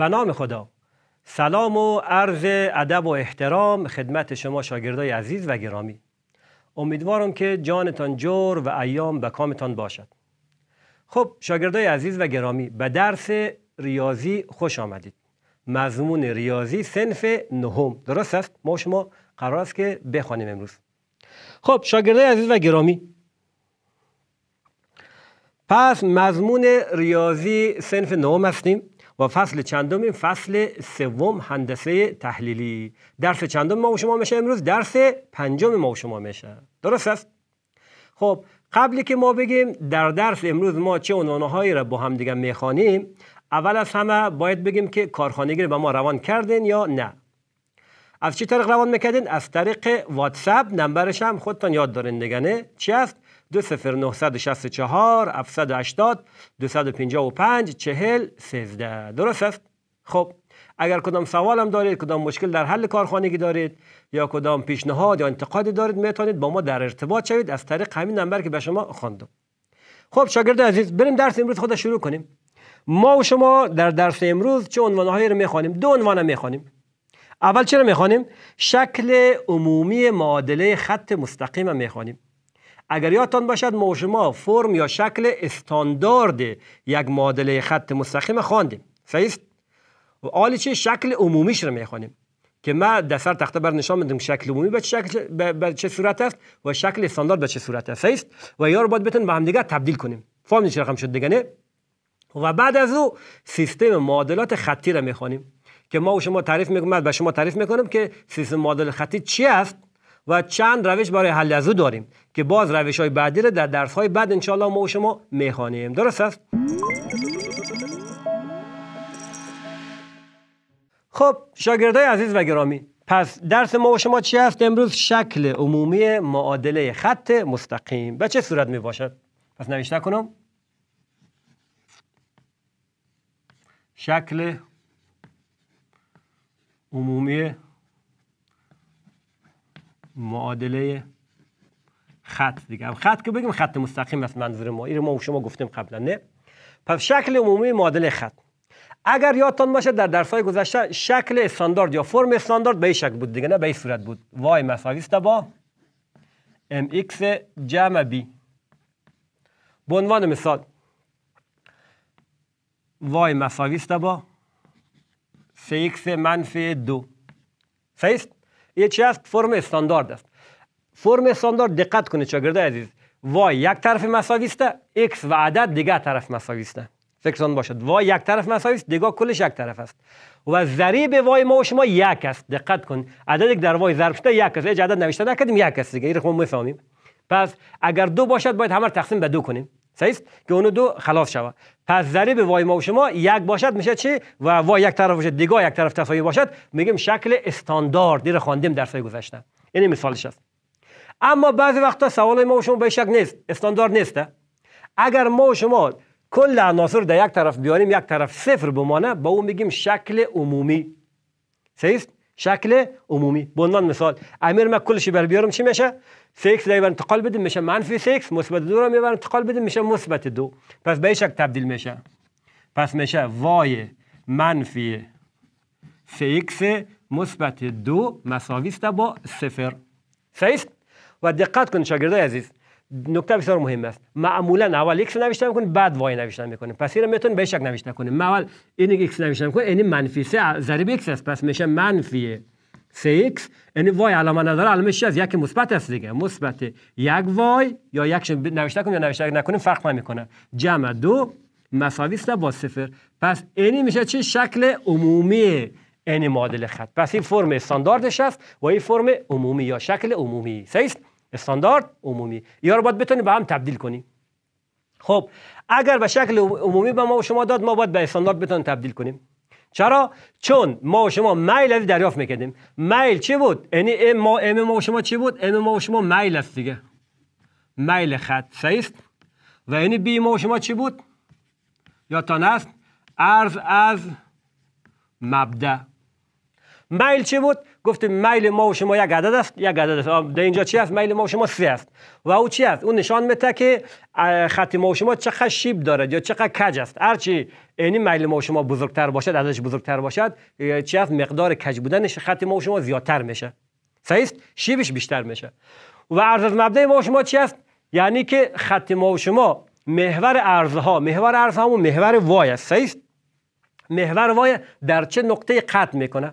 به نام خدا سلام و عرض ادب و احترام خدمت شما شاگردای عزیز و گرامی امیدوارم که جانتان جور و ایام به کامتان باشد خب شاگردای عزیز و گرامی به درس ریاضی خوش آمدید مضمون ریاضی سنف نهم درست است ما شما قرار است که بخوانیم امروز خب شاگردای عزیز و گرامی پس مضمون ریاضی سنف نهم هستیم و فصل چندم فصل سوم هندسه تحلیلی درس چندم ما و شما میشه امروز درس پنجم ما و شما میشه درست است خب قبلی که ما بگیم در درس امروز ما چه عنوانهایی را با هم دیگه میخوانیم اول از همه باید بگیم که کارخانگی رو به ما روان کردین یا نه از چه طریق روان میکردین از طریق واتساپ نمبرش هم خودتان یاد دارین دیگه نه چی است 20964 780 درست است؟ خب اگر کدام سوال هم دارید کدام مشکل در حل کارخانگی دارید یا کدام پیشنهاد یا انتقادی دارید میتونید با ما در ارتباط شوید از طریق همین نمبر که به شما خواندم خب شاگرد عزیز بریم درس امروز خود شروع کنیم ما و شما در درس امروز چه عنوانهایی رو میخوانیم دو عنوان میخوانیم اول چرا میخوانیم شکل عمومی معادله خط مستقیم میخوانیم اگر یادتان باشد ما شما فرم یا شکل استاندارد یک معادله خط مستقیم خواندیم صحیح و آلی چه شکل عمومیش رو میخوانیم که ما در سر تخته بر نشان میدم شکل عمومی به چه, شکل به چه صورت است و شکل استاندارد به چه صورت است صحیح و یا رو باید بتون به هم دیگه تبدیل کنیم فرم چه رقم شد دیگه و بعد از او سیستم معادلات خطی رو میخوانیم که ما و شما تعریف میکنیم به شما تعریف میکنم که سیستم معادله خطی چی است و چند روش برای حل از او داریم که باز روش های بعدی رو در درس های بعد انشاءالله ما و شما میخوانیم درست است خب شاگردای عزیز و گرامی پس درس ما و شما چی هست امروز شکل عمومی معادله خط مستقیم به چه صورت می پس نوشته کنم شکل عمومی معادله خط دیگه خط که بگیم خط مستقیم است منظور ما این ما و شما گفتیم قبلا نه پس شکل عمومی معادله خط اگر یادتان باشه در درس های گذشته شکل استاندارد یا فرم استاندارد به این شکل بود دیگه نه به این صورت بود وای مساوی است با mx جمع b به عنوان مثال وای مساوی با 3x منفی 2 این چی است فرم استاندارد است فرم استاندارد دقت کنید شاگرد عزیز وای یک طرف مساوی است x و عدد دیگر طرف مساوی است فکرتان باشد وای یک طرف مساوی است دیگر کلش یک طرف است و ضریب وای ما و شما یک است دقت کن عددی که در وای ضرب شده یک است هیچ عدد نوشته نکردیم یک است دیگه این رو خب میفهمیم پس اگر دو باشد باید همه تقسیم به دو کنیم است که اونو دو خلاف شود پس ضریب وای ما و شما یک باشد میشه چی و وای یک طرف باشد دیگه یک طرف تساوی باشد میگیم شکل استاندارد دیر خواندیم در سای گذشته این مثالش است اما بعضی وقتا سوال ما و شما به شک نیست استاندارد نیست اگر ما و شما کل عناصر در یک طرف بیاریم یک طرف صفر بمانه با اون میگیم شکل عمومی سیست شکل عمومی به عنوان مثال امیر من کلشی بر بیارم چی میشه 6 را انتقال بدیم میشه منفی 6 مثبت 2 را میبرم انتقال بدیم میشه مثبت 2 پس به شکل تبدیل میشه پس میشه وای منفی 6 مثبت 2 مساوی است با صفر. صحیح و دقت کن شاگردای عزیز نکته بسیار مهم است معمولا اول ایکس نوشته میکنیم بعد وای نوشته میکنیم پس اینو میتونیم به شک نوشته کنیم اول این ایکس نوشته میکنیم یعنی منفی 3 ضرب ایکس است پس میشه منفی 3 x یعنی وای علامه نداره علامه از یک مثبت است دیگه مثبت یک وای یا یک نوشته کنیم یا نوشته نکنیم فرق نمیکنه جمع دو مساوی است با صفر پس اینی میشه چه شکل عمومی این معادله خط پس این فرم استانداردش است و این فرم عمومی یا شکل عمومی است استاندارد عمومی یا رو باید بتونیم به هم تبدیل کنیم خب اگر به شکل عمومی به ما و شما داد ما باید به استاندارد بتونیم تبدیل کنیم چرا چون ما و شما میل از دریافت میکردیم میل چی بود یعنی ام ما ام و شما چی بود ام ما و شما میل است دیگه میل خط است و یعنی بی ما و شما چی بود یا تان است عرض از مبدا مایل چی بود گفتیم میل ما و شما یک عدد است یک عدد است در اینجا چی است میل ما و شما سه است و او چی است اون نشان میده که خط ما و شما چقدر شیب دارد یا چقدر کج است هرچی یعنی میل ما و شما بزرگتر باشد عددش بزرگتر باشد چی است مقدار کج بودنش خط ما و شما زیادتر میشه صحیح شیبش بیشتر میشه و عرض از مبدا ما و شما چی است یعنی که خط ما و شما محور ارزها محور ارزها و محور وای است صحیح محور وای در چه نقطه قطع میکنه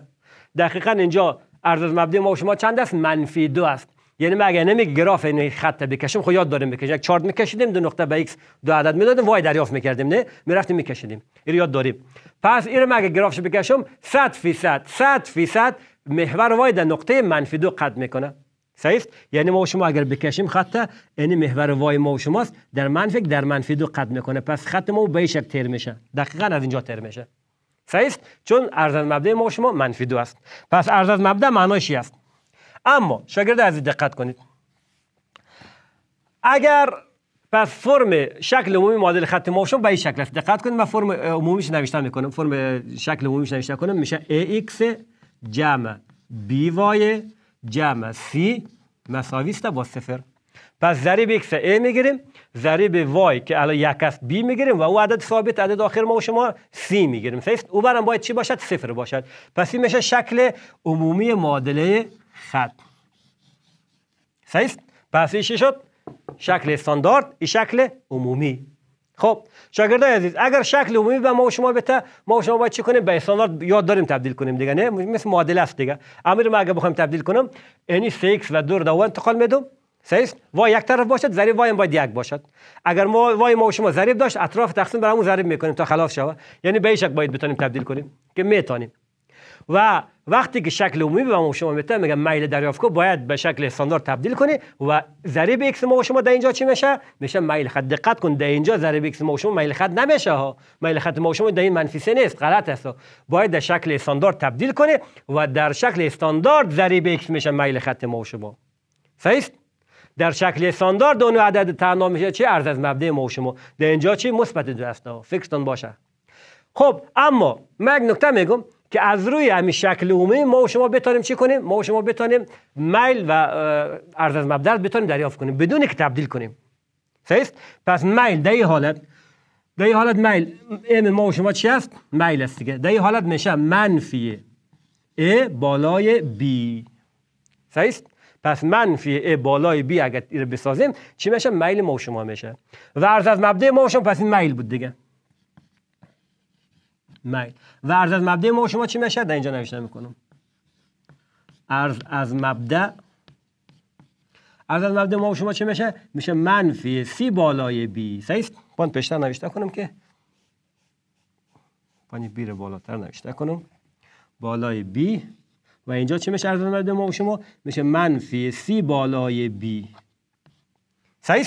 دقیقا اینجا از مبدی ما و شما چند است منفی دو است یعنی ما اگر نمی گراف این خط بکشیم خو خب یاد داریم بکشیم یک چارت میکشیدیم دو نقطه به ایکس دو عدد میدادیم وای دریافت میکردیم نه میرفتیم میکشیدیم این یاد داریم پس این مگه اگر گرافش بکشم 100 فیصد 100 فیصد محور وای در نقطه منفی دو قد میکنه صحیح یعنی ما و شما اگر بکشیم خط یعنی محور وای ما و شماست در منفی در منفی دو قد میکنه پس خط ما به شکل تر میشه دقیقا از اینجا تر میشه است چون ارز از مبدا ما شما منفی دو است پس ارز از مبدا معناش است اما شاگرد عزیز دقت کنید اگر پس فرم شکل عمومی معادل خط ما شما به این شکل است دقت کنید من فرم عمومیش نوشتن میکنم فرم شکل عمومیش نوشتن میکنم میشه ax جمع by جمع c مساوی است با صفر پس ضریب x ای میگیریم ضریب y که الان یک است بی میگیریم و او عدد ثابت عدد آخر ما و شما c میگیریم سیست او برم باید چی باشد صفر باشد پس این میشه شکل عمومی معادله خط سیست پس این شد شکل استاندارد این شکل عمومی خب شاگردای عزیز اگر شکل عمومی به ما و شما بده ما و شما باید چی کنیم به استاندارد یاد داریم تبدیل کنیم دیگه نه مثل معادله است دیگه امیر ما اگر بخوایم تبدیل کنم یعنی 3 و دور رو انتقال میدم سیست وای یک طرف باشد ضریب وای باید یک باشد اگر ما وای ما و شما ضریب داشت اطراف تقسیم برامون همون میکنیم تا خلاف شوه یعنی به شک باید بتونیم تبدیل کنیم که میتونیم و وقتی که شکل عمومی به ما و شما میتونه میگه میل دریافت کو باید به شکل استاندارد تبدیل کنه و ضریب ایکس ما و شما در اینجا چی میشه میشه میل خط دقت کن در اینجا ضریب ایکس ما و شما میل خط نمیشه ها میل خط ما و شما در این منفی سه نیست غلط است باید در شکل استاندارد تبدیل کنه و در شکل استاندارد ضریب ایکس میشه میل خط ما و شما صحیح در شکل استاندار دو عدد تنها میشه چه ارز از مبدع ما و شما در اینجا چی مثبت دو هسته فکرتان باشه خب اما من یک نکته میگم که از روی همین شکل عمومی ما و شما بتانیم چی کنیم ما و شما بتانیم میل و ارز از مبدع بتانیم دریافت کنیم بدون که تبدیل کنیم صحیح پس میل در حالت در حالت میل ام ما و شما چی است میل است دیگه در حالت میشه منفی ا بالای بی صحیح پس منفی ا بالای بی اگر بسازیم چی میشه میل ما شما میشه ورز از مبدا ما شما پس این میل بود دیگه میل ورز از مبدا ما شما چی میشه در اینجا نوشته میکنم ارز از مبدا ارز از مبدا ما شما چی میشه میشه منفی سی بالای بی سیست پان پشتر نوشته کنم که پانی بی بالاتر نوشته کنم بالای بی و اینجا چه میشه عرض بنده ما و شما میشه منفی سی بالای بی صحیح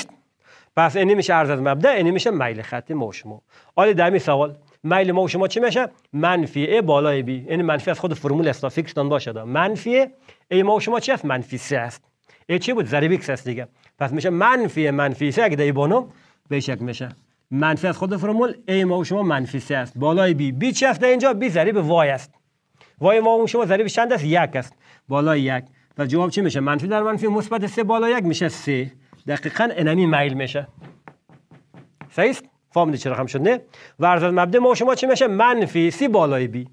پس اینی میشه عرض از مبدع اینی میشه میل خط ما و شما آلی دمی سوال میل ما و شما چی میشه منفی ای بالای بی این یعنی منفی از خود فرمول است فکرتان باشه منفی ای ما و شما چی است منفی سه است ای چی بود ضریب ایکس است دیگه پس میشه منفی منفی سه اگه دایی بانو به میشه منفی از خود فرمول ای ما و شما منفی سه است بالای بی بی چی است اینجا بی ضریب وای است وای ما اون شما ضریب چند است یک است بالا یک و جواب چی میشه منفی در منفی مثبت سه بالا یک میشه سه دقیقا انمی میل میشه صحیح فهمیدی چرا رقم شد نه و از مبدا ما و شما چی میشه منفی سی بالای بی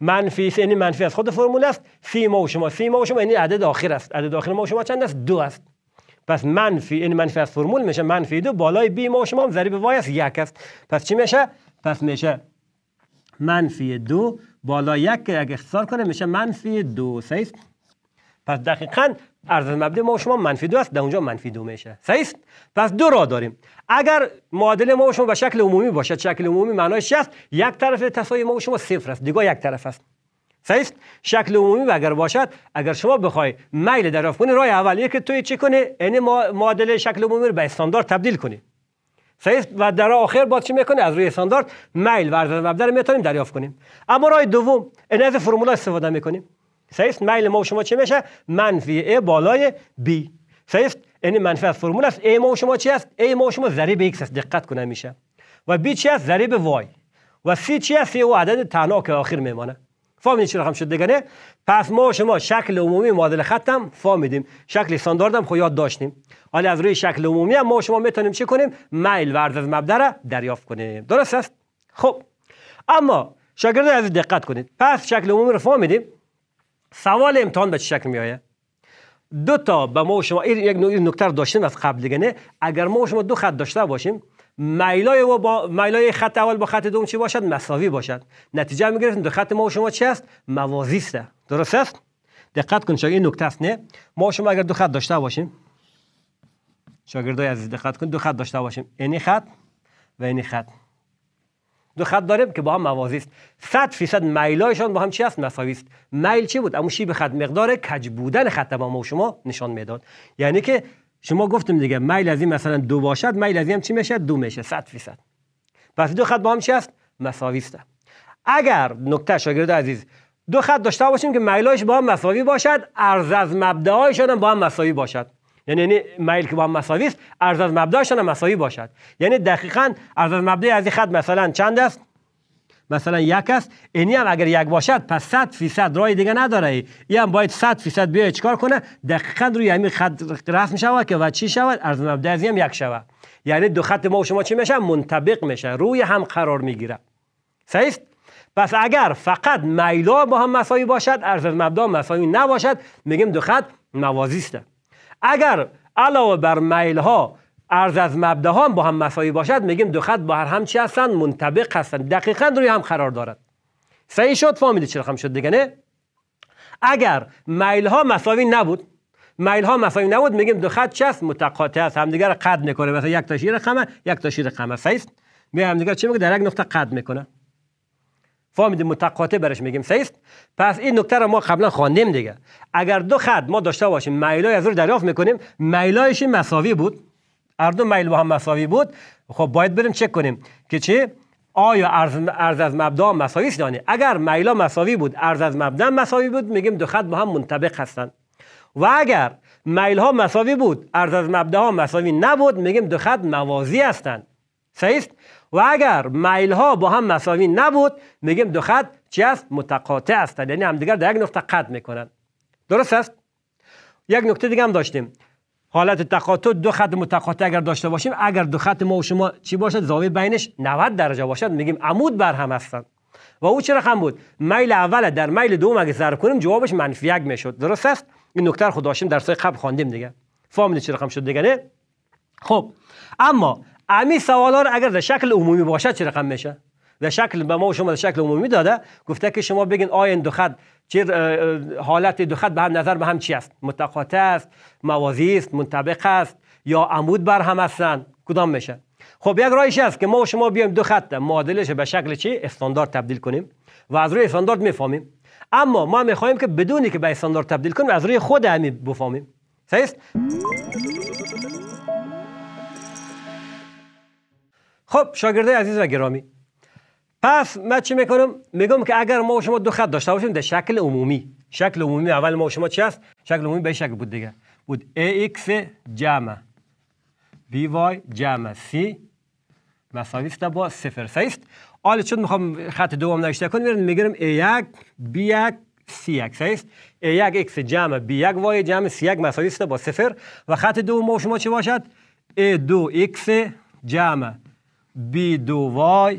منفی سی یعنی منفی از خود فرمول است سی ما و شما سی ما و شما یعنی عدد آخر است عدد آخر ما و شما چند است دو است پس منفی یعنی منفی از فرمول میشه منفی دو بالای بی ما و شما هم وای است یک است پس چی میشه پس میشه منفی دو بالا یک که اگه اختصار کنه میشه منفی دو صحیح پس دقیقا ارز مبدی ما و شما منفی دو است در اونجا منفی دو میشه صحیح پس دو را داریم اگر معادله ما و شما به شکل عمومی باشد شکل عمومی معنایش است یک طرف تساوی ما و شما صفر است دیگه یک طرف است صحیح شکل عمومی و اگر باشد اگر شما بخوای میل دریافت کنی راه اولیه که توی چی کنی یعنی معادله شکل عمومی رو به استاندارد تبدیل کنی صحیح و در آخر با چی میکنه از روی استاندارد میل عرض مبدا رو میتونیم دریافت کنیم اما راه دوم این از فرمولا استفاده میکنیم صحیح میل ما و شما چی میشه منفی a بالای b صحیح این یعنی منفی از فرمول است a ما و شما چی است a ما و شما ضریب x است دقت کنه میشه و b چی است ضریب y و c چی است c او عدد تنها که آخر میمانه فام چرا هم شد نه؟ پس ما و شما شکل عمومی معادل ختم هم فامیدیم شکل استاندارد هم خب یاد داشتیم حالا از روی شکل عمومی هم ما و شما میتونیم چه کنیم میل ورز از مبدا را دریافت کنیم درست است خب اما شاگرد از دقت کنید پس شکل عمومی رو فهمیدیم سوال امتحان به چه شکل آید. دو تا به ما و شما یک نکته داشتیم از قبل دیگه اگر ما شما دو خط داشته باشیم میلای و با میلای خط اول با خط دوم چی باشد مساوی باشد نتیجه می گرفتیم دو خط ما و شما چی است موازی است درست است دقت کن شاگرد این نکته است نه ما شما اگر دو خط داشته باشیم شاگردای عزیز دقت کن دو خط داشته باشیم این خط و این خط دو خط داریم که با هم موازی است 100 فیصد میلایشان با هم چی است مساوی است میل چی بود شی به خط مقدار کج بودن خط ما و شما نشان میداد یعنی که شما گفتم دیگه میل از این مثلا دو باشد میل از این هم چی میشه دو میشه 100 فیصد پس دو خط با هم چی است مساوی است اگر نکته شاگرد عزیز دو خط داشته باشیم که میلش با هم مساوی باشد ارز از مبداهایشان با هم مساوی باشد یعنی, یعنی میل که با هم مساوی است ارز از مبداهایشان هم مساوی باشد یعنی دقیقاً ارز از مبدا از این خط مثلا چند است مثلا یک است اینی هم اگر یک باشد پس 100 فیصد رای دیگه نداره ای هم باید 100 فیصد بیاید چیکار کنه دقیقا روی همین خط رسم شود که و چی شود از مبدا از هم یک شوه یعنی دو خط ما و شما چی میشه منطبق میشه روی هم قرار میگیره صحیح پس اگر فقط میلا با هم مساوی باشد ارز از مبدا مساوی نباشد میگیم دو خط موازی اگر علاوه بر میل ها عرض از مبدا هم با هم مساوی باشد میگیم دو خط با هر هم چی هستند منطبق هستند دقیقا روی هم قرار دارد صحیح شد فهمیدید چرا رقم شد دیگه نه اگر میل ها مساوی نبود میل ها مساوی نبود میگیم دو خط چی است متقاطع است همدیگه رو قد میکنه مثلا یک تا شیر رقم یک شیر رقمه صحیح است می همدیگه چی میگه در یک نقطه قد میکنه فهمید متقاطع برش میگیم صحیح است پس این نکته رو ما قبلا خواندیم دیگه اگر دو خط ما داشته باشیم میلای از رو دریافت میکنیم میلایش مساوی بود هر دو میل با هم مساوی بود خب باید بریم چک کنیم که چی آیا ارز, از مبدا مساوی است اگر میلا مساوی بود ارز از مبدا مساوی بود میگیم دو خط با هم منطبق هستند و اگر میل ها مساوی بود ارز از مبدا ها مساوی نبود میگیم دو خط موازی هستند صحیح و اگر میل ها با هم مساوی نبود میگیم دو خط چی است متقاطع هستند یعنی همدیگر در یک نقطه قطع میکنند درست است یک نکته دیگه هم داشتیم حالت تقاطع دو خط متقاطع اگر داشته باشیم اگر دو خط ما و شما چی باشد زاویه بینش 90 درجه باشد میگیم عمود بر هم هستند و او چه رقم بود میل اول در میل دوم اگه ضرب کنیم جوابش منفی یک میشد درست است این نکته رو خود داشتیم در قبل خواندیم دیگه فامیل چه رقم شد دیگه نه خب اما امی سوالا رو اگر در شکل عمومی باشد چه رقم میشه در شکل به ما و شما در شکل عمومی داده گفته که شما بگین آیا این دو خط چه حالت دو خط به هم نظر به هم چی است متقاطع است موازی است منطبق است یا عمود بر هم هستند کدام میشه خب یک رایش است که ما و شما بیایم دو خط معادلش به شکل چی استاندارد تبدیل کنیم و از روی استاندارد میفهمیم اما ما میخواهیم که بدونی که به استاندارد تبدیل کنیم از روی خود همین بفهمیم صحیح خب شاگرده عزیز و گرامی پس من چی میکنم میگم که اگر ما و شما دو خط داشته باشیم در شکل عمومی شکل عمومی اول ما و شما چی است شکل عمومی به شکل بود دیگه بود ax جمع by جمع c مساویست با صفر است حالا چون میخوام خط دوم نوشته کنم میرم میگیرم a1 b1 c1 است a1 x جمع b1 y جمع c1 مساویست با صفر و خط دوم ما و شما چی باشد a2 x جمع b2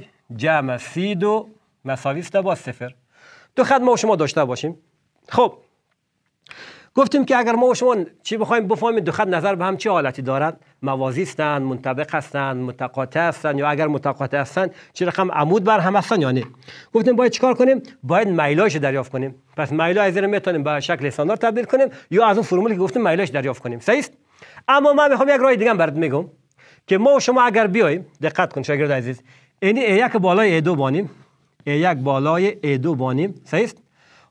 y جمع سی دو مساوی است با صفر دو خط ما و شما داشته باشیم خب گفتیم که اگر ما و شما چی بخوایم بفهمیم دو خط نظر به هم چه حالتی دارند موازی هستند منطبق هستند متقاطع هستند یا اگر متقاطع هستند چه رقم عمود بر هم هستند یا نه گفتیم باید چیکار کنیم باید میلاش دریافت کنیم پس میلا از میتونیم به شکل استاندارد تبدیل کنیم یا از اون فرمولی که گفتیم میلاش دریافت کنیم صحیح اما من میخوام یک راه دیگه برات میگم که ما و شما اگر بیایم دقت کن شاگرد عزیز یعنی ای یک بالای ای دو بانیم ای یک بالای ای دو بانیم صحیح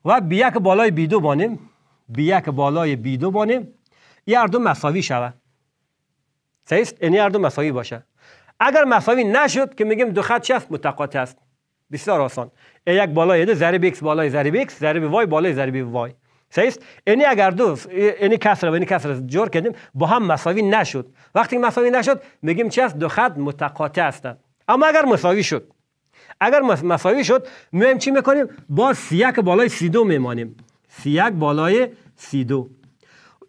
و بی یک بالای بی دو بانیم بی یک بالای بی دو بانیم این هر دو مساوی شوه صحیح یعنی هر دو مساوی باشه اگر مساوی نشد که میگیم دو خط چی است متقاطع است بسیار آسان ای یک بالای ای دو ضرب ایکس بالای ضرب ایکس ضرب وای بالای ضرب وای است اینی اگر دو اینی کسر و اینی کسر جور کردیم با هم مساوی نشد وقتی مساوی نشد میگیم چی است دو خط متقاطع هستند اما اگر مساوی شد اگر مساوی شد میایم چی میکنیم با سی یک بالای سی دو میمانیم سی یک بالای سی دو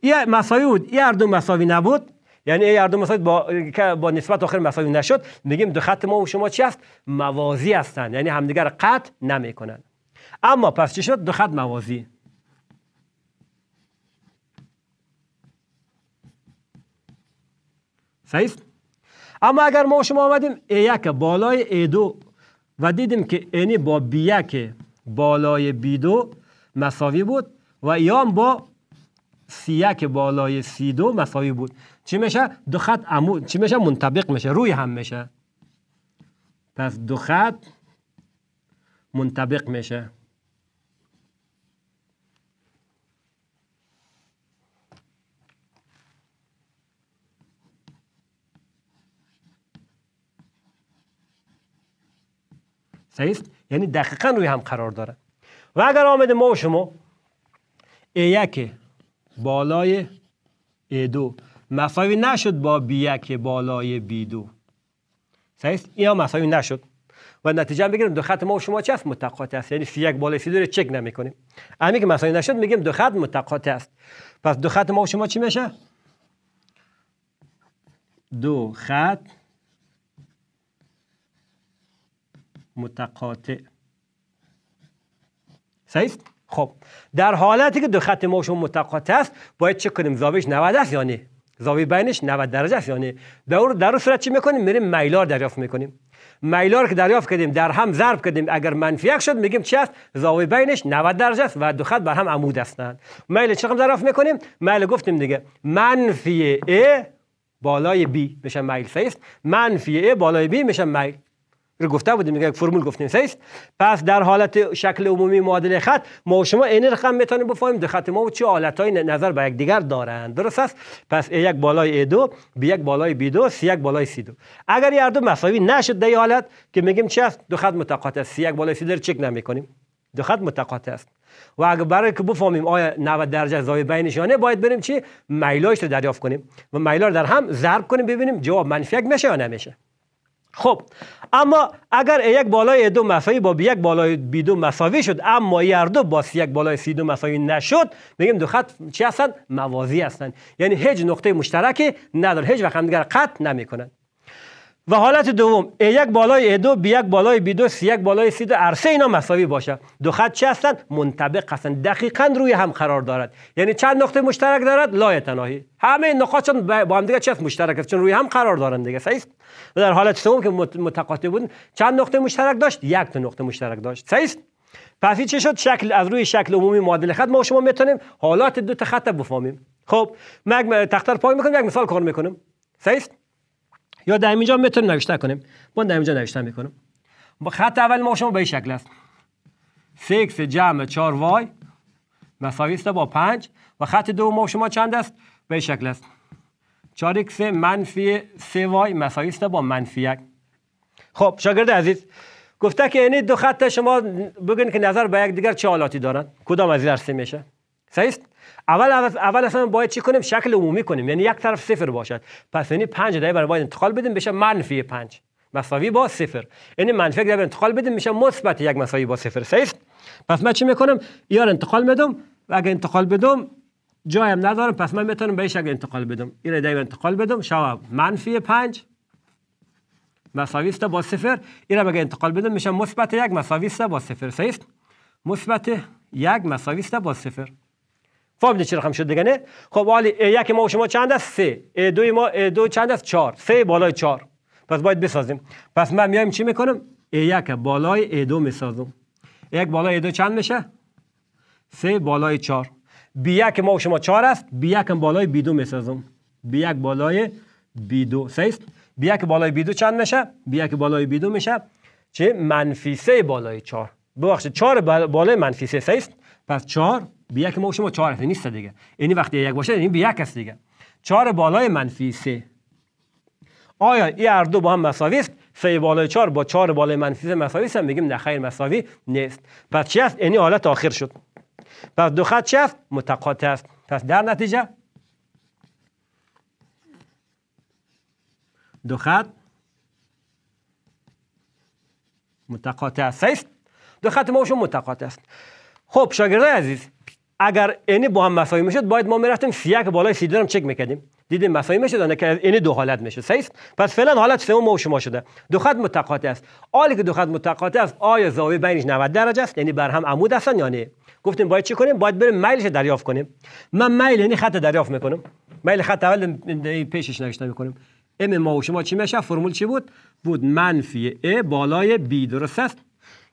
یه مساوی بود یه هر مساوی نبود یعنی این هر مساوی با, با نسبت آخر مساوی نشد میگیم دو خط ما و شما چی هست موازی هستند یعنی همدیگر قطع نمیکنن اما پس چی شد دو خط موازی صحیح اما اگر ما شما آمدیم ای یک بالای ای دو و دیدیم که اینی با بی یک بالای بی دو مساوی بود و ایام با سی یک بالای سی دو مساوی بود چی میشه؟ دو خط امو... چی میشه؟ منطبق میشه روی هم میشه پس دو خط منطبق میشه صحیح یعنی دقیقا روی هم قرار داره و اگر آمده ما و شما ای یک بالای ای دو مساوی نشد با بی یک بالای بی دو. صحیح این هم مساوی نشد و نتیجه بگیریم دو خط ما و شما چه است متقاطع است یعنی سی یک بالای سی 2 رو چک نمیکنیم همین که مساوی نشد میگیم دو خط متقاطع است پس دو خط ما و شما چی میشه دو خط متقاطع صحیح خب در حالتی که دو خط موشون متقاطع است باید چه کنیم زاویش 90 است یا نه زاویه بینش 90 درجه است یا نه در در صورت چی میکنیم میریم میلار دریافت میکنیم میلار که دریافت کردیم در هم ضرب کردیم اگر منفی یک شد میگیم چی است زاویه بینش 90 درجه است و دو خط بر هم عمود هستند میل چقدر دریافت میکنیم میل گفتیم دیگه منفی ا بالای b میشه میل سیست منفی ا بالای b میشه میل رو گفته بودیم یک فرمول گفتیم است پس در حالت شکل عمومی معادله خط ما و شما این رقم میتونیم بفهمیم در خط ما و چه های نظر به یک دیگر دارند درست است پس ای یک بالای ای دو بی یک بالای بی دو سی یک بالای سی دو اگر یه دو مساوی نشد در حالت که میگیم چی است دو خط متقاطع است سی یک بالای سی در رو چک کنیم دو خط متقاطع است و اگر برای که بفهمیم آیا 90 درجه زاویه بینشانه باید بریم چی میلاش رو دریافت کنیم و میلا در هم ضرب کنیم ببینیم جواب منفی یک میشه یا نمیشه خب اما اگر یک بالای دو مساوی با یک بالای بی دو مساوی شد اما هر دو با یک بالای سی دو مساوی نشد میگیم دو خط چی هستن موازی هستند یعنی هیچ نقطه مشترکی نداره هیچ وقت همدیگر قطع نمیکنند. و حالت دوم یک بالای ای دو بی یک بالای بیدو، دو سی یک بالای سی دو عرصه اینا مساوی باشه دو خط چه هستند منطبق هستند دقیقا روی هم قرار دارد یعنی چند نقطه مشترک دارد لا تناهی همه نقاط چون با هم دیگه چه مشترک هست چون روی هم قرار دارند دیگه صحیح و در حالت سوم که متقاطع بود چند نقطه مشترک داشت یک تا نقطه مشترک داشت صحیح پس چه شد شکل از روی شکل عمومی معادله خط ما شما میتونیم حالات دو تا خط بفهمیم خب من تختار پای میکنم یک مثال کار میکنم صحیح یا در اینجا میتونیم نوشته کنیم ما در اینجا نوشته میکنم خط اول ما شما به این شکل است سیکس جمع 4 وای مساوی با 5 و خط دو ما شما چند است به این شکل است 4 x منفی 3 وای مساوی با منفی 1 خب شاگرد عزیز گفته که یعنی دو خط شما بگین که نظر به یک دیگر چه حالاتی دارند کدام از این میشه صحیح اول, اول اصلا باید چی کنیم شکل عمومی کنیم یعنی یک طرف صفر باشد پس یعنی 5 دایی برای باید انتقال بدیم بشه منفی 5 مساوی با صفر یعنی منفی یک انتقال بدیم میشه مثبت یک مساوی با صفر صحیح پس من چی میکنم یا انتقال میدم و اگه انتقال بدم جایم ندارم پس من میتونم بهش شکل انتقال بدم این دایی انتقال بدم شوا منفی 5 مساوی است با صفر این اگه انتقال بدم میشه مثبت یک مساوی است با صفر صحیح مثبت یک مساوی است با صفر فهمیدید چرا خم شد دیگه نه خب ای یک ما و شما چند است سه دوی ما دو چند است چهار سه بالای چهار پس باید بسازیم پس من میایم چی میکنم یک بالای ای دو میسازم یک بالای ای دو چند میشه سه بالای چهار بی یک ما و شما چهار است بی یک بالای بی دو میسازم بی یک بالای بی دو سه است بی یک بالای بی دو چند میشه بی یک بالای بی دو میشه چه منفی سه بالای چهار ببخشید چهار بالای منفی سه است پس چهار به یک ما شما چهار هست نیست دیگه یعنی وقتی یک باشه این یعنی به یک است دیگه چهار بالای منفی سه آیا این هر دو با هم مساوی است سه بالای چهار با چهار بالای منفی سه مساوی است میگیم نه خیر مساوی نیست پس چی است یعنی حالت آخر شد پس دو خط چی است متقاطع است پس در نتیجه دو خط متقاطع است دو خط ما شما متقاطع است خب شاگردای عزیز اگر اینی با هم مساوی میشد باید ما میرفتیم فیاک بالای سی هم چک میکردیم دیدیم میشد نه یعنی که اینی دو حالت میشه صحیح پس فعلا حالت سوم ما و شما شده دو خط متقاطع است حالی که دو خط متقاطع است آیا زاویه بینش 90 درجه است یعنی بر هم عمود هستن یا نه گفتیم باید چی کنیم باید بریم میلش دریافت کنیم من میل یعنی خط دریافت میکنم میل خط اول پیشش نوشته میکنیم ام ما و شما چی میشه فرمول چی بود بود منفی ا بالای b درست است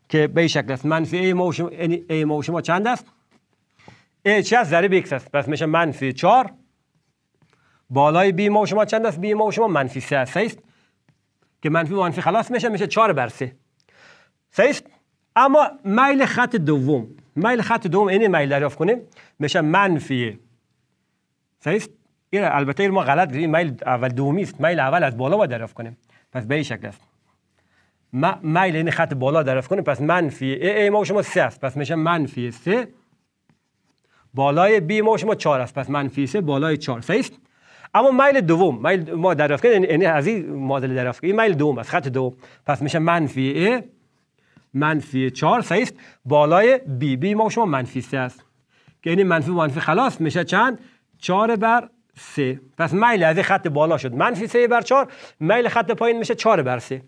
که به شکل است منفی ما شما یعنی ای ما و شما چند است h از ضریب x است پس میشه منفی 4 بالای b ما و شما چند است b ما و شما منفی 3 است است که منفی منفی خلاص میشه میشه 4 بر 3 سه اما میل خط دوم میل خط دوم این میل دریافت کنیم میشه منفی سه است این البته ما غلط دیدیم میل اول دومی است میل اول از بالا و دریافت کنیم پس به این شکل است میل این یعنی خط بالا دریافت کنیم پس منفی ای, ای ما و شما 3 است پس میشه منفی 3 بالای بی ما شما چهار است پس منفی 3 بالای 4 است؟ اما میل دوم مایل ما در یعنی از این معادله در این میل دوم است، خط دوم پس میشه منفی ا منفی 4 است؟ بالای بی بی ما شما منفی 3 است که یعنی منفی منفی خلاص میشه چند چهار بر سه، پس میل از خط بالا شد منفی سه بر 4 میل خط پایین میشه 4 بر سه.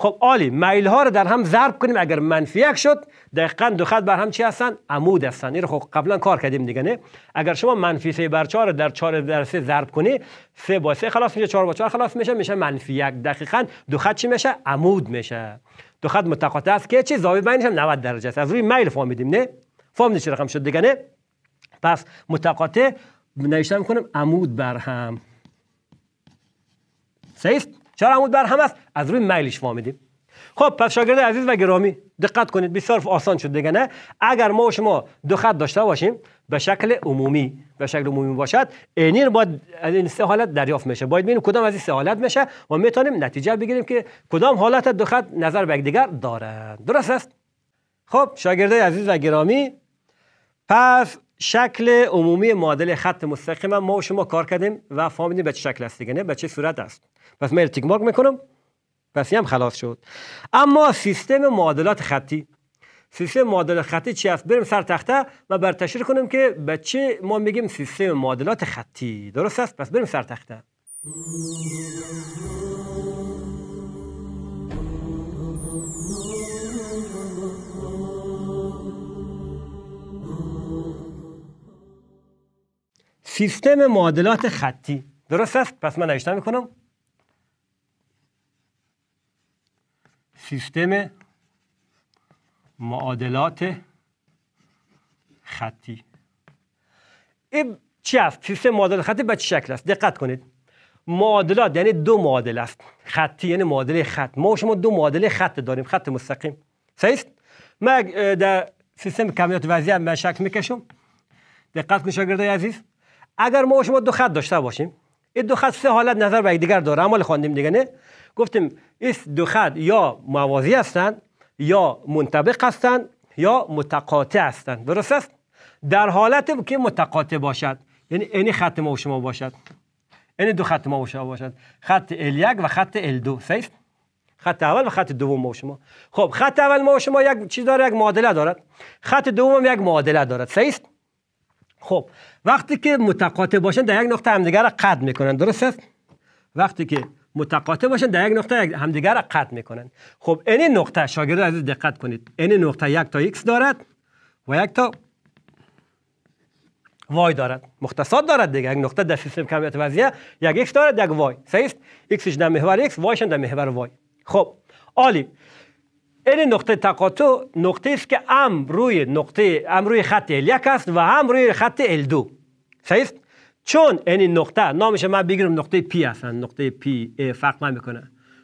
خب عالی میل ها رو در هم ضرب کنیم اگر منفی یک شد دقیقا دو خط بر هم چی هستن عمود هستن این رو خب قبلا کار کردیم دیگه نه اگر شما منفی 3 بر 4 در 4 در 3 ضرب کنی 3 با 3 خلاص میشه 4 با 4 خلاص میشه میشه منفی یک دقیقا دو خط چی میشه عمود میشه دو خط متقاطع است که چی زاویه بینشون هم 90 درجه است از روی مایل فهمیدیم نه فهم نشه رقم شد دیگه نه پس متقاطع نوشته کنم عمود بر هم صحیح چهار عمود بر هم است از روی میلش فهمیدیم خب پس شاگرد عزیز و گرامی دقت کنید بسیار آسان شد دیگه نه اگر ما و شما دو خط داشته باشیم به شکل عمومی به شکل عمومی باشد اینی رو از این سه حالت دریافت میشه باید ببینیم کدام از این سه حالت میشه و میتونیم نتیجه بگیریم که کدام حالت دو خط نظر به یکدیگر دارند درست است خب شاگرده عزیز و گرامی پس شکل عمومی معادله خط مستقیم ما و شما کار کردیم و فهمیدیم به چه شکل است دیگه نه به چه صورت است پس من مارک میکنم پس هم خلاص شد اما سیستم معادلات خطی سیستم معادلات خطی چی است بریم سر تخته و بر تشریح کنیم که بچه ما میگیم سیستم معادلات خطی درست است پس بریم سر تخته سیستم معادلات خطی درست است پس من نوشتن میکنم سیستم معادلات خطی این چی هست؟ سیستم معادلات خطی به چه شکل است؟ دقت کنید معادلات یعنی دو معادله است خطی یعنی معادله خط ما شما دو معادله خط داریم خط مستقیم صحیح ما در سیستم کمیات وضعی من شکل میکشم دقت کن شاگردای عزیز اگر ما شما دو خط داشته باشیم این دو خط سه حالت نظر به دیگر داره اما خواندیم دیگه نه گفتیم این دو خط یا موازی هستند یا منطبق هستند یا متقاطع هستند درست است در حالت که متقاطع باشد یعنی این خط ما و شما باشد این دو خط ما و شما باشد خط ال و خط ال 2 صحیح خط اول و خط دوم ما و شما خب خط اول ما و شما یک چیز داره یک معادله دارد خط دوم هم یک معادله دارد صحیح خب وقتی که متقاطع باشند در یک نقطه همدیگر را قد میکنند درست است وقتی که متقاطع باشن در یک نقطه همدیگر را قطع میکنن خب این نقطه شاگرد عزیز دقت کنید این نقطه یک تا x دارد و یک تا وای دارد مختصات دارد دیگه یک نقطه در سیستم کمیت وضعیه یک ایکس دارد یک وای صحیح ایکسش در محور ایکس وایش در محور وای خب عالی این نقطه تقاطع نقطه است که هم روی نقطه هم روی خط ال 1 است و هم روی خط ال 2 صحیح چون این یعنی نقطه نامش من بگیرم نقطه پی هستن نقطه پی فرق نمیکنه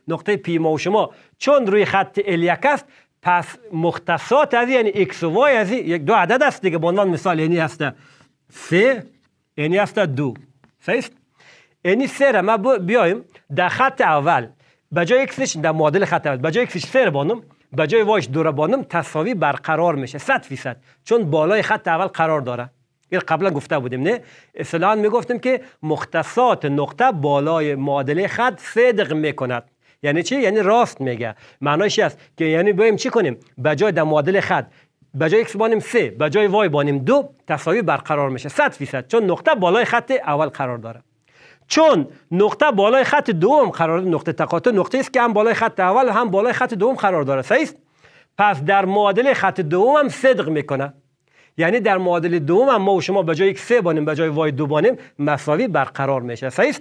نقطه پی ما و شما چون روی خط الیک است پس مختصات از یعنی ایکس و وای از یک دو عدد است دیگه به عنوان مثال یعنی هست سه یعنی هست دو صحیح یعنی سه را ما بیایم در خط اول به جای نشین در معادله خط اول به جای xش سه بونم بانم به جای وایش دو را بانم تساوی برقرار میشه 100 فیصد چون بالای خط اول قرار داره این قبلا گفته بودیم نه می میگفتیم که مختصات نقطه بالای معادله خط صدق میکند یعنی چی یعنی راست میگه معناش است که یعنی بریم چی کنیم جای در معادله خط جای x بانیم 3 جای y بانیم 2 تساوی برقرار میشه 100 درصد چون نقطه بالای خط اول قرار داره چون نقطه بالای خط دوم قرار داره نقطه تقاطع نقطه است که هم بالای خط اول هم بالای خط دوم قرار داره صحیح پس در معادله خط دوم هم صدق میکنه یعنی در معادله دوم ما و شما به جای یک سه بانیم به جای وای دو بانیم مساوی برقرار میشه صحیح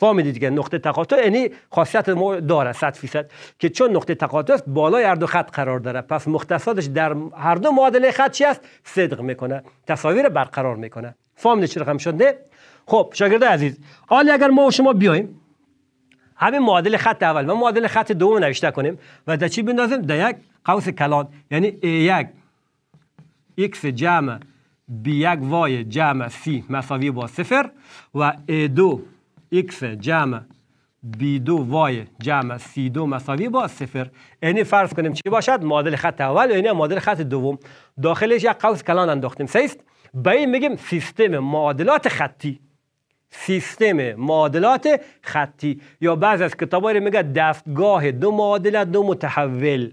فهمید دیگه نقطه تقاطع یعنی خاصیت ما داره 100 درصد که چون نقطه تقاطع است بالای هر دو خط قرار داره پس مختصاتش در هر دو معادله خط چی است صدق میکنه تصاویر برقرار میکنه فهمید چی رقم شده خب شاگرد عزیز حالا اگر ما و شما بیایم همین معادل خط اول و معادل خط دوم نوشته کنیم و در چی بندازیم در یک قوس کلان یعنی A1 x جمع یک وای جمع سی مساوی با صفر و ای دو x جمع بی دو وای جمع c دو مساوی با صفر یعنی فرض کنیم چی باشد معادل خط اول و این معادل خط دوم داخلش یک قوس کلان انداختیم سیست به این میگیم سیستم معادلات خطی سیستم معادلات خطی یا بعض از های میگه دستگاه دو معادله دو متحول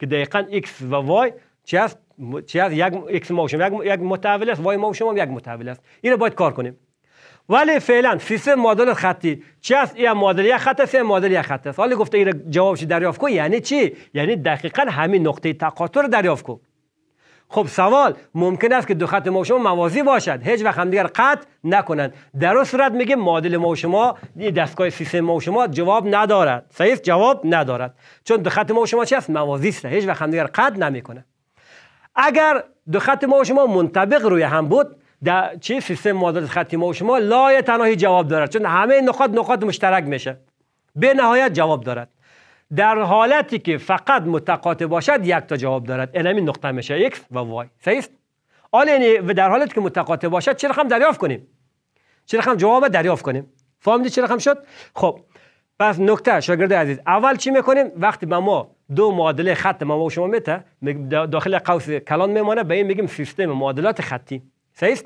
که دقیقا x و y چی هست چی یک اکس موشن یک, یک متحول است وای موشن هم یک متحول است اینو باید کار کنیم ولی فعلا سیستم مدل خطی چی است این مدل یک خط است این مدل یک خط است حالا گفته این جوابش دریافت کو یعنی چی یعنی دقیقا همین نقطه تقاطع رو دریافت کو خب سوال ممکن است که دو خط ما شما موازی باشد هیچ وقت دیگر قطع نکنند در اون صورت میگه معادل ما شما دستگاه سیستم ما شما جواب ندارد صحیح جواب ندارد چون دو خط ما شما چی است موازی است هیچ وقت دیگر قطع نمیکنه اگر دو خط ما و شما منطبق روی هم بود در چه سیستم مدارس خطی ما و شما لای تنهایی جواب دارد چون همه نقاط نقاط مشترک میشه به نهایت جواب دارد در حالتی که فقط متقاطع باشد یک تا جواب دارد این همین نقطه میشه x و y صحیح حالا یعنی در حالتی که متقاطع باشد چه رقم دریافت کنیم چه رقم جواب دریافت کنیم فهمیدی چه رقم شد خب پس نکته شاگرد عزیز اول چی میکنیم وقتی به ما دو معادله خط ما و شما میته داخل قوس کلان میمانه به این میگیم سیستم معادلات خطی سیست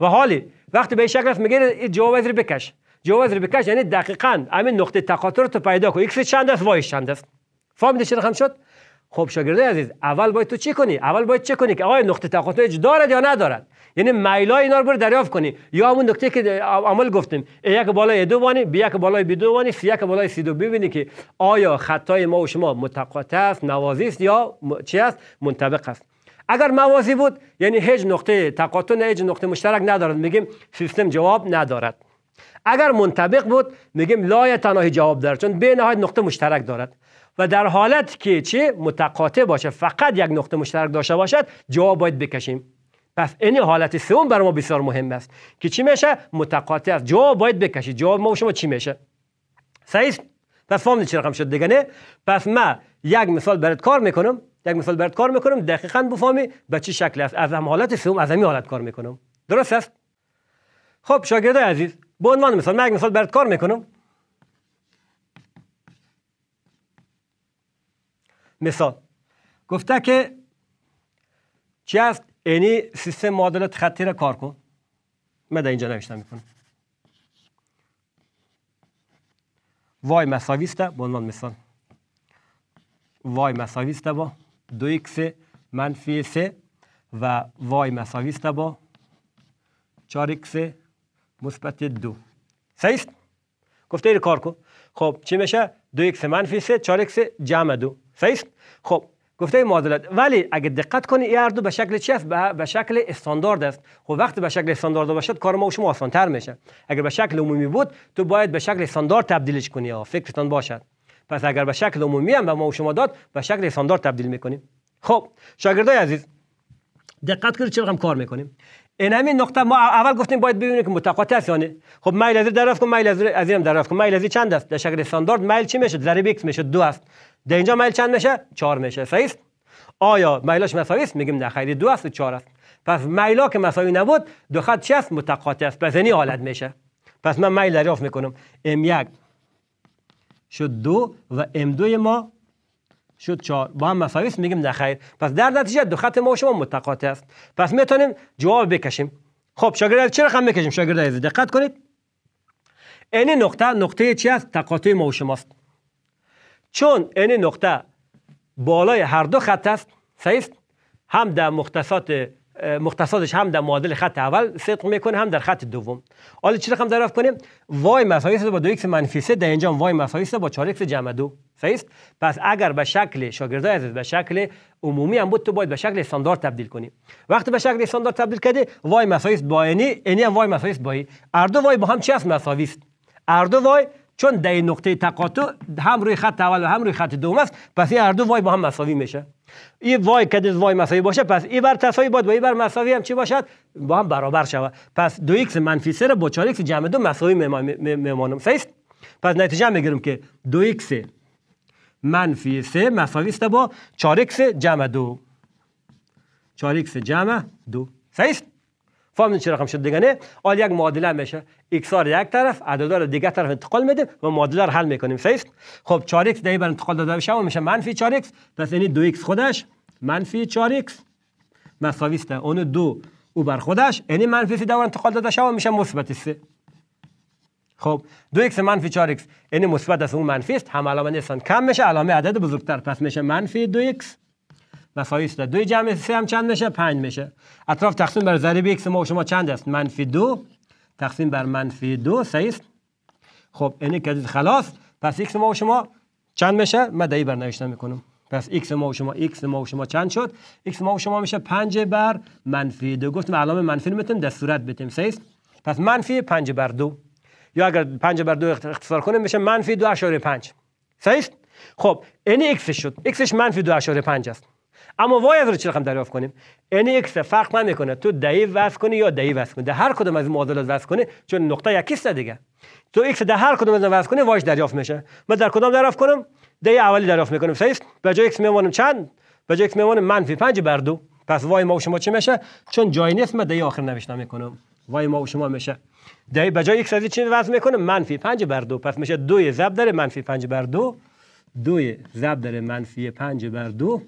و حالی وقتی به شکل است میگه این جواز رو بکش جواز رو بکش یعنی دقیقاً همین نقطه تقاطع رو تو پیدا کن ایکس چند است وایش چند است فهمیده چه رقم شد خب شاگردای عزیز اول باید تو چی کنی اول باید چه کنی که آیا نقطه تقاطع دارد یا ندارد یعنی مایلای اینا رو دریافت کنی یا همون نکته که عمل گفتیم یک بالای دو وانی بی یک بالای بی دو وانی سی یک بالای سی دو ببینی که آیا خطای ما و شما متقاطع است است یا چی است منطبق است اگر موازی بود یعنی هیچ نقطه تقاطع نه هیچ نقطه مشترک ندارد میگیم سیستم جواب ندارد اگر منطبق بود میگیم لای تناهی جواب دارد چون به نهایت نقطه مشترک دارد و در حالت که چی متقاطع باشه فقط یک نقطه مشترک داشته باشد جواب باید بکشیم پس این حالت سوم برای ما بسیار مهم است که چی میشه متقاطع است جواب باید بکشید جواب ما و شما چی میشه صحیح پس فهمیدید چی رقم شد دیگه نه پس ما یک مثال برات کار میکنم یک مثال برات کار میکنم دقیقا بفهمی به چه شکل است از هم حالت سوم از همین حالت کار میکنم درست است خب شاگرد عزیز به عنوان مثال من یک مثال برات کار میکنم مثال گفته که چی است یعنی سیستم معادلات خطی را کار کن من در اینجا نوشتم میکنم وای مساویسته به عنوان مثال وای مساویسته با دو ایکس منفی سه و وای مساویسته با چار ایکس مثبت دو صحیح گفته گفته کار کن خب چی میشه دو ایکس منفی سه چار ایکس جمع دو صحیح خب گفته معادلات ولی اگه دقت کنی این هر دو به شکل چف به شکل استاندارد است خب وقتی به شکل استاندارد باشد کار ما و شما آسان تر میشه اگر به شکل عمومی بود تو باید به شکل استاندارد تبدیلش کنی ها فکرتان باشد پس اگر به شکل عمومی هم به ما و شما داد به شکل استاندارد تبدیل میکنیم خب شاگردای عزیز دقت کنید چه کار میکنیم این همین نقطه ما اول گفتیم باید ببینیم که متقاطع است یعنی خب میل از درافت کو میل از این هم درف کن از چند است در شکل استاندارد میل چی میشه ضرب x میشه دو است در اینجا میل چند میشه چهار میشه صحیح آیا میلاش مساوی است میگیم نه خیلی دو است و چهار است پس میلا که مساوی نبود دو خط چی است متقاطع است پس اینی حالت میشه پس من میل دریافت میکنم ام 1 شد دو و ام 2 ما شد 4 با هم مساوی است میگیم خیر. پس در نتیجه دو خط ما و شما متقاطع است پس میتونیم جواب بکشیم خب شاگرد چرا رقم میکشیم شاگرد دقت کنید این نقطه نقطه چی است تقاطع ما و شماست چون این نقطه بالای هر دو خط است صحیح هم در مختصات مختصاتش هم در معادل خط اول صدق میکنه هم در خط دوم حالا چی رقم دریافت کنیم وای مساوی با دو ایکس منفی 3 در اینجا وای مساوی با 4 ایکس جمع دو صحیح پس اگر به شکل شاگردای عزیز به شکل عمومی هم بود تو باید به شکل استاندارد تبدیل کنیم وقتی به شکل استاندارد تبدیل کردی وای مساوی با اینی اینی هم وای مساوی با ای. اردو دو وای با هم چی است مساوی است اردو دو وای چون ده نقطه تقاطع هم روی خط اول و هم روی خط دوم است پس این هر دو وای با هم مساوی میشه این وای که وای مساوی باشه پس این بر تساوی باید و این بر مساوی هم چی باشد با هم برابر شود پس دو ایکس منفی را با چار جمع دو مساوی میمانم صحیح پس نتیجه میگیرم که دو من منفی سه مساوی است با چارکس ایکس جمع دو 4 ایکس جمع دو صحیح فهم چی رقم شد دیگه نه اول یک معادله میشه ایکس آر یک طرف عدد رو دیگه طرف انتقال میدیم و معادله رو حل میکنیم صحیح خب 4 ایکس دیگه بر انتقال داده بشه و میشه منفی 4 ایکس پس یعنی 2 ایکس خودش منفی 4 ایکس مساوی است اون دو او بر خودش یعنی منفی 3 دور انتقال داده شوه میشه مثبت 3 خب 2 ایکس منفی 4 ایکس یعنی مثبت است اون منفی است هم علامه نیستن کم میشه علامه عدد بزرگتر پس میشه منفی 2 ایکس و دو جمع سه هم چند میشه پنج میشه اطراف تقسیم بر ضریب x ما و شما چند است منفی دو تقسیم بر منفی دو سه است خب اینه که خلاص پس x ما و شما چند میشه من دایی برنوشتن میکنم پس x ما و شما x ما و شما چند شد x ما و شما میشه 5 بر منفی دو گفتم علامه منفی رو میتونیم در صورت بتیم سیست پس منفی 5 بر دو یا اگر 5 بر دو اختصار کنیم میشه منفی 2.5 صحیح خب این x شد x منفی 2.5 است اما وای از رو رقم دریافت کنیم ان ایکس فرق نمیکنه تو دهی وصل کنی یا دهی وصل کنی ده هر کدوم از معادلات وصل کنی چون نقطه یکیست دیگه تو ایکس ده هر کدوم از وصل کنی واش دریافت میشه من در کدام دریافت کنم ده اولی دریافت میکنم صحیح به جای x میمانم چند به جای x میمانم منفی 5 بر 2 پس وای ما و شما چی میشه چون جای نیست من ده آخر نوشته میکنم وای ما و شما میشه ده به جای ایکس از چی وصل میکنم منفی 5 بر 2 پس میشه 2 ضرب در منفی 5 بر 2 2 ضرب در منفی 5 بر 2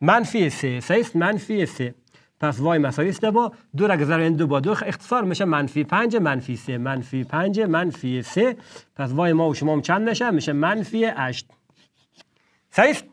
منفی سه است منفی سه، پس وای مساوی است با دو را این دو با دو اختصار میشه منفی 5 منفی 3 منفی 5 منفی سه، پس وای ما و شما هم چند میشه میشه منفی 8 است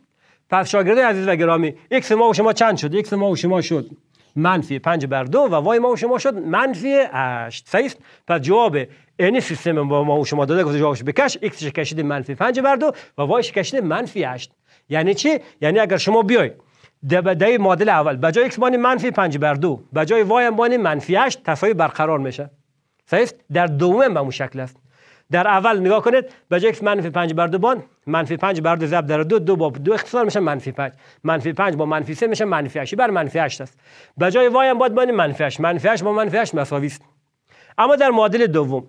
پس شاگرده عزیز و گرامی اکس ما و شما چند شد x ما و شما شد منفی 5 بر دو و وای ما و شما شد منفی 8 است پس جواب این سیستم با ما و شما داده گفته جوابش بکش x کشید منفی 5 بر دو و وایش کشید منفی 8 یعنی چی یعنی اگر شما بیاید دبده معادل اول بجای x مانی منفی 5 بر 2 بجای y مانی منفی 8 تفاوی برقرار میشه فهمید در دوم به اون شکل است در اول نگاه کنید بجای x منفی 5 بر 2 بان منفی 5 بر 2 ضرب در 2 دو با دو اختصار میشه منفی 5 منفی 5 با منفی 3 میشه منفی 8 بر منفی 8 است بجای y هم باید بانی منفی 8 منفی 8 با منفی 8 مساوی است اما در معادل دوم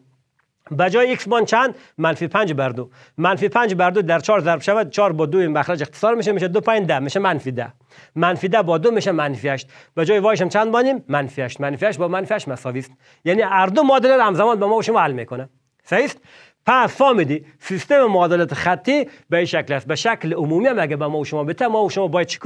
به جای x مان چند منفی 5 بر 2 منفی 5 بر 2 در 4 ضرب شود 4 با 2 مخرج اختصار میشه میشه 2 5 10 میشه منفی 10 منفی 10 با 2 میشه منفی 8 به جای y هم چند بانیم منفی 8 منفی 8 با منفی 8 مساوی است یعنی هر دو معادله رو همزمان به ما و شما حل میکنه صحیح است پس فهمیدی سیستم معادلات خطی به این شکل است به شکل عمومی هم اگه به ما و شما بته ما و شما باید چی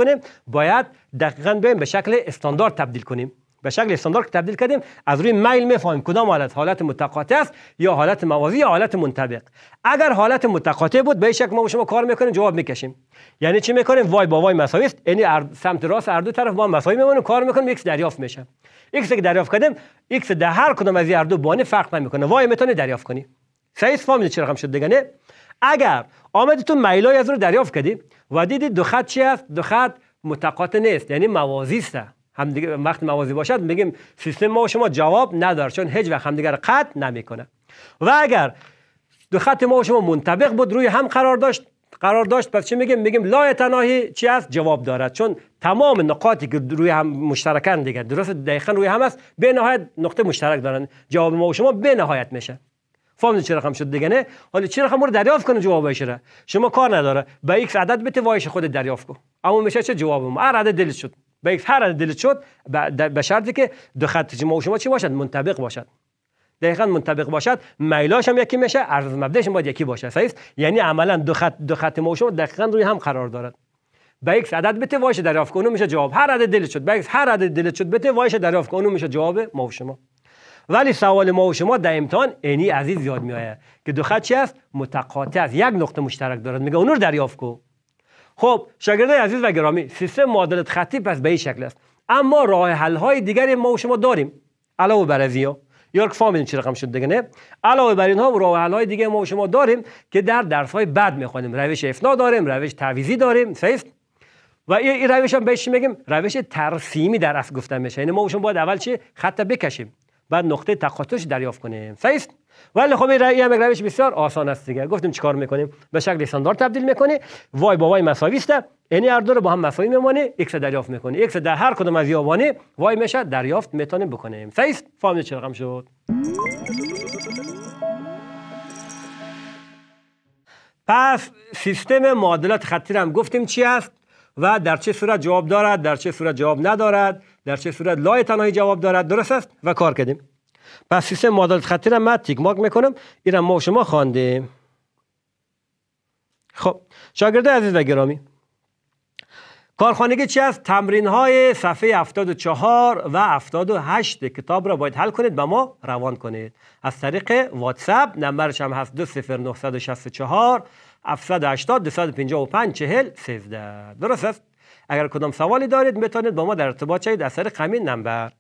باید دقیقاً بیایم به شکل استاندارد تبدیل کنیم به شکل استاندارد تبدیل کردیم از روی میل میفهمیم کدام حالت حالت متقاطع است یا حالت موازی یا حالت منطبق اگر حالت متقاطع بود به شکل ما شما کار میکنیم جواب میکشیم یعنی چی میکنیم وای با وای مساوی است یعنی سمت راست هر دو طرف با مساوی میمونیم کار میکنیم ایکس دریافت میشه ایکس که دریافت کردیم ایکس در هر کدام از هر دو بانه فرق نمیکنه وای میتونه دریافت کنی صحیح فهمید چه رقم شد دیگه نه اگر اومدتون تو میلای از رو دریافت کردی و دیدی دو خط چی است دو خط متقاطع نیست یعنی موازی است همدیگه وقت موازی باشد میگیم سیستم ما شما جواب ندار چون هیچ وقت دیگر قطع نمیکنه و اگر دو خط ما شما منطبق بود روی هم قرار داشت قرار داشت پس چی میگیم میگیم لا تناهی چی است جواب دارد چون تمام نقاطی که روی هم مشترکن دیگه درست دقیقا روی هم است به نهایت نقطه مشترک دارند جواب ما و شما به نهایت میشه فهم چرا رقم شد دیگه نه حالا چه رقم رو دریافت کنه جواب را شما کار نداره به یک عدد بت وایش خود دریافت کو اما میشه چه جواب ما هر عدد شد به یک هر دلت شد به شرطی که دو خط ما و شما چی باشد منطبق باشد دقیقا منطبق باشد میلاش هم یکی میشه عرض مبدش باید یکی باشه صحیح یعنی عملا دو خط دو خط ما و شما دقیقا روی هم قرار دارد به یک عدد بته وایش دریافت کنه میشه جواب هر عدد دلت شد به هر عدد دلت شد بته وایش دریافت کنه میشه جواب ما و شما ولی سوال ما و شما در امتحان عینی عزیز یاد میآید که دو خط چی است متقاطع است یک نقطه مشترک دارد میگه اون دریافت کو خب شاگردای عزیز و گرامی سیستم معادلات خطی پس به این شکل است اما راه حل های دیگری ما و شما داریم علاوه بر ازیا یورک فامین چه رقم شد دیگه نه علاوه بر اینها راه حل های دیگه ما و شما داریم که در درس های بعد میخوانیم روش افنا داریم روش تعویزی داریم صحیح و این روش هم بهش میگیم روش ترسیمی در اصل گفتن میشه یعنی ما و شما باید اول خط بکشیم بعد نقطه تقاطعش دریافت کنیم صحیح ولی خب این هم روش بسیار آسان است دیگه گفتیم چیکار میکنیم به شکل استاندارد تبدیل میکنی وای با وای مساوی است یعنی هر رو با هم مساوی میمونه ایکس دریافت میکنه. ایکس در هر کدوم از یابانه وای میشه دریافت میتونیم بکنیم صحیح فهمید چه رقم شد پس سیستم معادلات خطی هم گفتیم چی است و در چه صورت جواب دارد در چه صورت جواب ندارد در چه صورت لای تنهایی جواب دارد درست است و کار کردیم پس سیستم مدل خطی را من تیک ماک میکنم این را ما شما خواندیم خب شاگرده عزیز و گرامی کارخانگی چی است تمرین های صفحه 74 و 78 کتاب را باید حل کنید به ما روان کنید از طریق واتساب نمبرش هم هست 20964 780 255 40 13 درست است اگر کدام سوالی دارید میتونید با ما در ارتباط شوید از طریق همین نمبر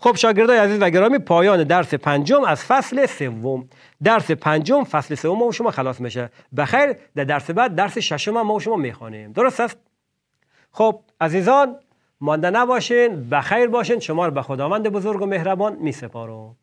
خب شاگردای عزیز و گرامی پایان درس پنجم از فصل سوم درس پنجم فصل سوم ما شما خلاص میشه بخیر در درس بعد درس ششم ما شما میخوانیم درست است خب عزیزان مانده نباشین بخیر باشین شما رو به خداوند بزرگ و مهربان میسپارم